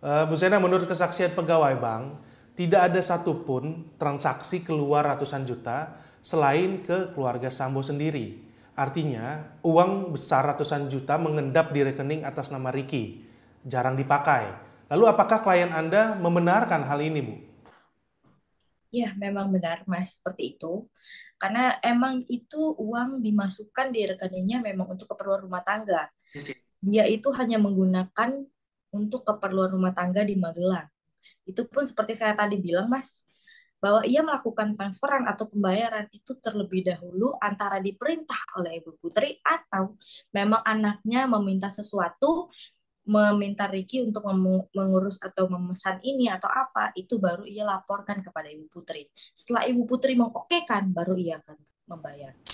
Uh, Bu Sena, menurut kesaksian pegawai bank, tidak ada satupun transaksi keluar ratusan juta selain ke keluarga Sambo sendiri. Artinya, uang besar ratusan juta mengendap di rekening atas nama Riki, jarang dipakai. Lalu apakah klien Anda membenarkan hal ini, Bu? Ya, memang benar, Mas, seperti itu. Karena emang itu uang dimasukkan di rekeningnya memang untuk keperluan rumah tangga. Dia itu hanya menggunakan untuk keperluan rumah tangga di Magelang. Itu pun seperti saya tadi bilang, Mas, bahwa ia melakukan transferan atau pembayaran itu terlebih dahulu antara diperintah oleh Ibu Putri atau memang anaknya meminta sesuatu, meminta Riki untuk mengurus atau memesan ini atau apa, itu baru ia laporkan kepada Ibu Putri. Setelah Ibu Putri mengokekan, baru ia akan membayar.